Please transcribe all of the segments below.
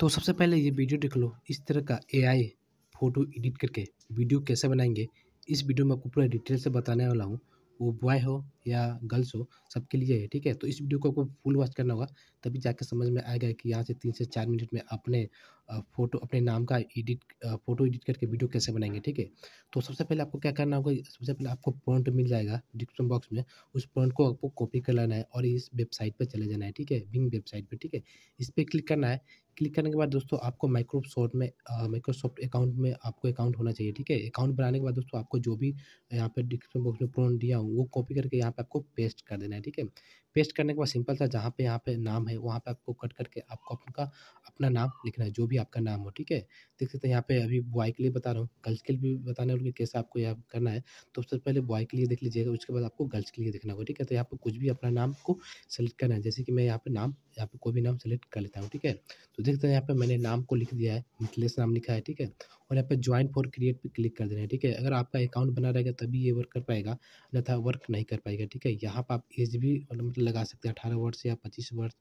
तो सबसे पहले ये वीडियो देख लो इस तरह का एआई फोटो एडिट करके वीडियो कैसे बनाएंगे इस वीडियो में आपको पूरा डिटेल से बताने वाला हूँ वो बॉय हो या गर्ल्स हो सबके लिए है ठीक है तो इस वीडियो को आपको फुल वॉच करना होगा तभी जाके समझ में आएगा कि यहाँ से तीन से चार मिनट में अपने फ़ोटो अपने नाम का एडिट फ़ोटो एडिट करके वीडियो कैसे बनाएंगे ठीक है तो सबसे पहले आपको क्या करना होगा सबसे पहले आपको पॉइंट मिल जाएगा डिस्क्रिप्शन बॉक्स में उस पॉइंट को आपको कॉपी कर लेना है और इस वेबसाइट पर चले जाना है ठीक है बिंग वेबसाइट पर ठीक है इस पर क्लिक करना है क्लिक करने के बाद दोस्तों आपको माइक्रोसॉफ्ट में माइक्रोसॉफ्ट अकाउंट में आपको अकाउंट होना चाहिए ठीक है अकाउंट बनाने के बाद दोस्तों आपको जो भी यहाँ पर डिस्क्रिप्शन बॉक्स में पॉइंट दिया हूँ वो कॉपी करके यहाँ यहाँ पे आपको पेस्ट कर देना है ठीक है पेस्ट करने के बाद सिंपल सा जहाँ पे यहाँ पे नाम है वहाँ पे आपको कट करके आपको अपन का अपना नाम लिखना है जो भी आपका नाम हो ठीक है देख सकते हैं यहाँ पे अभी बॉय के लिए बता रहा हूँ गर्ल्स के लिए भी बताने वाले कैसे आपको यहाँ करना है तो सबसे पहले बॉय के लिए देख लीजिएगा उसके बाद आपको गर्ल्स के लिए देखना होगा ठीक है तो यहाँ पर कुछ भी अपना नाम को सेलेक्ट करना है जैसे कि मैं यहाँ पर नाम यहाँ पर कोई भी नाम सेलेक्ट कर लेता हूँ ठीक है तो देखते हैं यहाँ पर मैंने नाम को लिख दिया है मिथिलेश नाम लिखा है ठीक है और यहाँ पर ज्वाइन फॉर क्रिएट पर क्लिक कर देना है ठीक है अगर आपका अकाउंट बना रहेगा तभी ये वर्क कर पाएगा अन्यथा वर्क नहीं कर पाएगा ठीक है यहाँ पर आप एज भी मतलब लगा सकते हैं अठारह वर्ष या पच्चीस वर्ष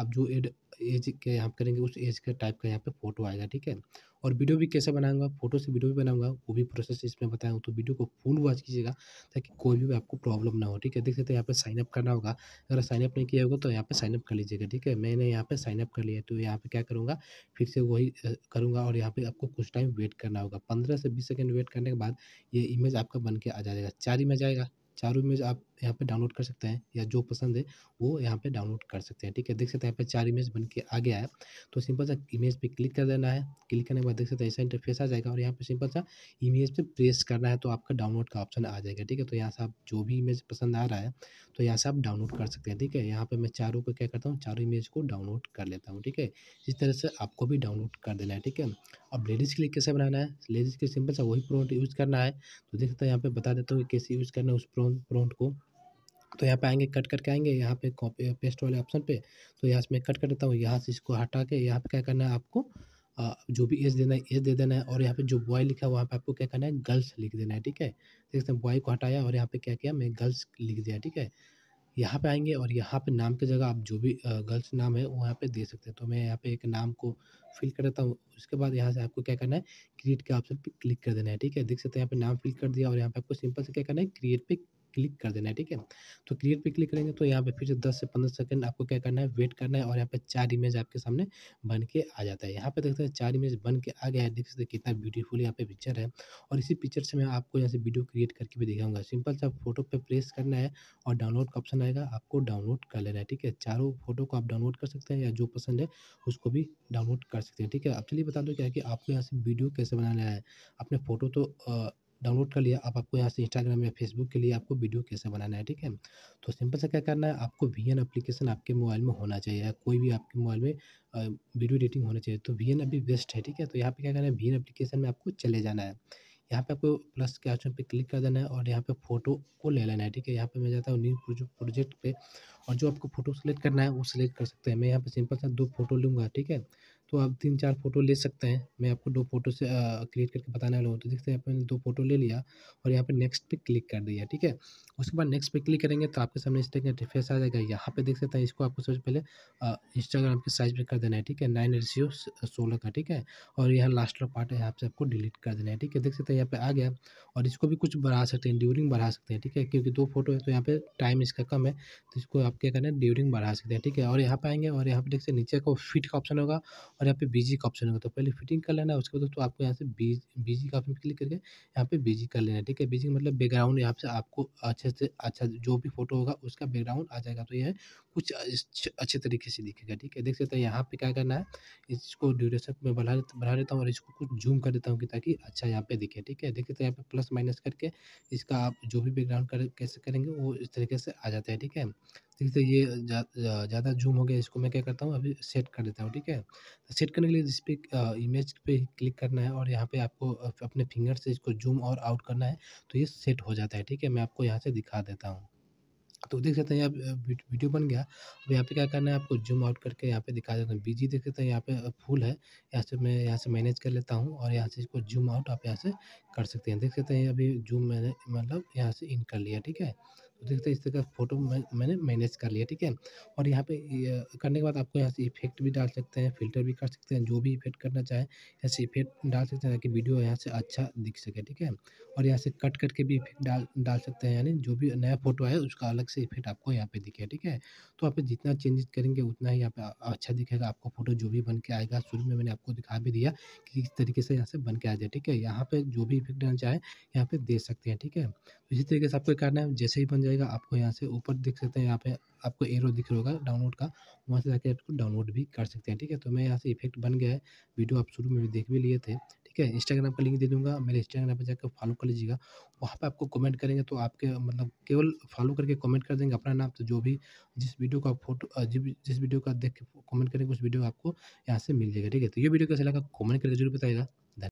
आप जो एड एज के यहाँ करेंगे उस एज के टाइप का यहाँ पे फोटो आएगा ठीक है और वीडियो भी कैसे बनाऊंगा फोटो से वीडियो भी बनाऊंगा वो भी प्रोसेस इसमें बताएँ तो वीडियो को फुल वॉच कीजिएगा ताकि कोई भी आपको प्रॉब्लम ना हो ठीक है देख सकते हैं यहाँ पे साइन अप करना होगा अगर साइन अप नहीं किया होगा तो यहाँ पे साइनअप कर लीजिएगा ठीक है मैंने यहाँ पर साइन अप कर लिया तो यहाँ पर क्या करूँगा फिर से वही करूँगा और यहाँ पर आपको कुछ टाइम वेट करना होगा पंद्रह से बीस सेकेंड वेट करने के बाद ये इमेज आपका बन के आ जाएगा चार इमेज आएगा चारों इमेज आप यहाँ पे डाउनलोड कर सकते हैं या जो पसंद है वो यहाँ पे डाउनलोड कर सकते हैं ठीक है देख सकते हैं यहाँ पे चार इमेज बन के आ गया है तो सिंपल सा इमेज पे क्लिक कर देना है क्लिक करने के बाद देख सकते हैं ऐसा इंटरफेस आ जाएगा और यहाँ पे सिंपल सा इमेज पे प्रेस करना है तो आपका डाउनलोड का ऑप्शन आ जाएगा ठीक है तो यहाँ से आप जो भी इमेज पसंद आ रहा है तो यहाँ से आप डाउनलोड कर सकते हैं ठीक है यहाँ पर मैं चारों को क्या करता हूँ चारों इमेज को डाउनलोड कर लेता हूँ ठीक है इस तरह से आपको भी डाउनलोड कर देना है ठीक है अब लेडीज़ के लिए कैसे बनाना है लेडीज़ के सिंपल सा वही प्रोन्ट यूज़ करना है तो देख सकते हैं यहाँ पर बता देता हूँ कैसे यूज़ करना है उस प्रोंट को तो यहाँ पे आएंगे कट करके आएंगे यहाँ पे कॉपी पेस्ट वाले ऑप्शन पे तो यहाँ से मैं कट कर देता हूँ यहाँ से इसको हटा के यहाँ पे क्या करना है आपको जो भी एज देना है एज दे देना है और यहाँ पे जो बॉय लिखा है वहाँ पे आपको क्या करना है गर्ल्स लिख देना है ठीक है देख सकते हैं बॉय को हटाया और यहाँ पे क्या किया मैं गर्ल्स लिख दिया ठीक है यहाँ पे आएंगे और यहाँ पे नाम की जगह आप जो भी गर्ल्स नाम है वो यहाँ पे दे सकते हैं तो मैं यहाँ पे एक नाम को फिल कर देता हूँ उसके बाद यहाँ से आपको क्या करना है क्रिएट के ऑप्शन पे क्लिक कर देना है ठीक है देख सकते हैं यहाँ पे नाम फिल कर दिया और यहाँ पे आपको सिंपल से क्या करना है क्रिएट पे क्लिक कर देना है ठीक है तो क्लियर पे क्लिक करेंगे तो यहाँ पे फिर से दस से पंद्रह सेकंड आपको क्या करना है वेट करना है और यहाँ पे चार इमेज आपके सामने बन के आ जाता है यहाँ पे देखते हैं चार इमेज बन के आ गया है देख सकते हैं कितना ब्यूटीफुल यहाँ पे पिक्चर है और इसी पिक्चर से मैं आपको यहाँ से वीडियो क्रिएट करके भी दिखाऊंगा सिंपल से आप फोटो पर प्रेस करना है और डाउनलोड का ऑप्शन आएगा आपको डाउनलोड कर लेना है ठीक है चारों फोटो को आप डाउनलोड कर सकते हैं या जो पसंद है उसको भी डाउनलोड कर सकते हैं ठीक है अब चलिए बता दो क्या कि आपको यहाँ से वीडियो कैसे बनाना है अपने फ़ोटो तो डाउनलोड कर लिया अब आपको यहाँ से इंस्टाग्राम या फेसबुक के लिए आपको वीडियो कैसे बनाना है ठीक है तो सिंपल से क्या करना है आपको वी एन एप्लीकेशन आपके मोबाइल में होना चाहिए या कोई भी आपके मोबाइल में वीडियो एडिटिंग होना चाहिए तो वी एन अभी बेस्ट है ठीक है तो यहाँ पे क्या करना है वी एन एप्लीकेशन में आपको चले जाना है यहाँ पे आपको प्लस के ऑप्शन पे क्लिक कर देना है और यहाँ पे फोटो को ले लेना है ठीक है यहाँ पे मैं जाता हूँ न्यू प्रोजेक्ट पे और जो आपको फोटो सेलेक्ट करना है वो सिलेक्ट कर सकते हैं मैं यहाँ पे सिंपल सा दो फोटो लूँगा ठीक है तो आप तीन चार फ़ोटो ले सकते हैं मैं आपको दो फोटो से क्लिक करके बताने वाला हूँ तो देखते हैं आपने दो फोटो ले लिया और यहाँ पे नेक्स्ट पे क्लिक कर दिया ठीक है उसके बाद नेक्स्ट पे क्लिक करेंगे तो आपके सामने इंस्टाग्राम इंटरफेस आ जाएगा यहाँ पे देख सकते हैं इसको आपको सबसे पहले इंस्टाग्राम के साइज में कर देना है ठीक है नाइन रेशियो सोलह का ठीक है और यहाँ लास्ट का पार्ट है यहाँ से आपको डिलीट कर देना है ठीक है देख सकते हैं यहाँ पे आ गया और इसको भी कुछ बढ़ा सकते हैं ड्यूरिंग बढ़ा सकते हैं ठीक है क्योंकि दो फोटो है तो यहाँ पे टाइम इसका कम है तो इसको आप क्या करना है ड्यूरिंग बढ़ा सकते हैं ठीक है और यहाँ पे आएंगे और यहाँ पे देख सकते नीचे को फिट का ऑप्शन होगा और यहाँ पे बीजी का ऑप्शन होगा तो पहले फिटिंग कर लेना है उसके बाद तो आपको यहाँ से बीज बीजी का ऑप्शन क्लिक करके यहाँ पे बीजी कर लेना है ठीक है बीजी मतलब बैकग्राउंड यहाँ से आपको अच्छे से अच्छा जो भी फोटो होगा उसका बैकग्राउंड आ जाएगा तो यह कुछ अच्छे तरीके से दिखेगा ठीक है देख सकते हैं यहाँ पे क्या करना है इसको ड्यूरेशन में बढ़ा बढ़ा देता हूँ और इसको कुछ जूम कर देता हूँ कि ताकि अच्छा यहाँ पे दिखे ठीक है देख सकते हैं यहाँ पे प्लस माइनस करके इसका आप जो भी बैकग्राउंड कर कैसे करेंगे वो इस तरीके से आ जाता है ठीक है ठीक है तो ये ज़्यादा जूम हो गया इसको मैं क्या करता हूँ अभी सेट कर देता हूँ ठीक है तो सेट करने के लिए इस पर इमेज पे क्लिक करना है और यहाँ पे आपको अपने फिंगर से इसको जूम और आउट करना है तो ये सेट हो जाता है ठीक है मैं आपको यहाँ से दिखा देता हूँ तो देख सकते हैं यहाँ वीडियो बन गया अब यहाँ पे क्या करना है आपको जूम आउट करके यहाँ पे दिखा देता हूँ बीजी देख सकते हैं यहाँ पे फुल है यहाँ से मैं यहाँ से मैनेज कर लेता हूँ और यहाँ से इसको जूम आउट आप यहाँ से कर सकते हैं देख सकते हैं अभी जूम मैंने मतलब यहाँ से इन कर लिया ठीक है तो देखते इस तरह का फोटो मैं, मैंने मैनेज कर लिया ठीक है और यहाँ पे करने के बाद आपको यहाँ से इफेक्ट भी डाल सकते हैं फिल्टर भी कर सकते हैं जो भी इफेक्ट करना चाहे यहाँ से इफेक्ट डाल सकते हैं ताकि वीडियो यहाँ से अच्छा दिख सके ठीक है और यहाँ से कट करके भी इफेक्ट डाल डाल सकते हैं यानी जो भी नया फोटो आए उसका अलग से इफेक्ट आपको यहाँ पर दिखे ठीक है तो आप जितना चेंजेस करेंगे उतना ही यहाँ पे अच्छा दिखेगा आपको फोटो जो भी बन के आएगा शुरू में मैंने आपको दिखा भी दिया कि किस तरीके से यहाँ से बन के आ जाए ठीक है यहाँ पर जो भी इफेक्ट डालना चाहे यहाँ पे दे सकते हैं ठीक है तो इसी तरीके से आपको करना है जैसे ही बन जाएगा आपको यहाँ से ऊपर देख सकते हैं यहाँ पे आपको एरो दिख रहा होगा डाउनलोड का वहाँ से जाके आपको डाउनलोड भी कर सकते हैं ठीक है तो मैं यहाँ से इफेक्ट बन गया है वीडियो आप शुरू में देख भी लिए थे ठीक है इंस्टाग्राम का लिंक दे दूंगा मेरे इंस्टाग्राम पर जाकर फॉलो कर लीजिएगा वहाँ पर आपको कमेंट करेंगे तो आपके मतलब केवल फॉलो करके कमेंट कर देंगे अपना नाम तो जो भी जिस वीडियो का फोटो जिस वीडियो का देख कमेंट करेंगे उस वीडियो आपको यहाँ से मिल जाएगा ठीक है तो ये वीडियो कैसे लगा कॉमेंट करके जरूर बताएगा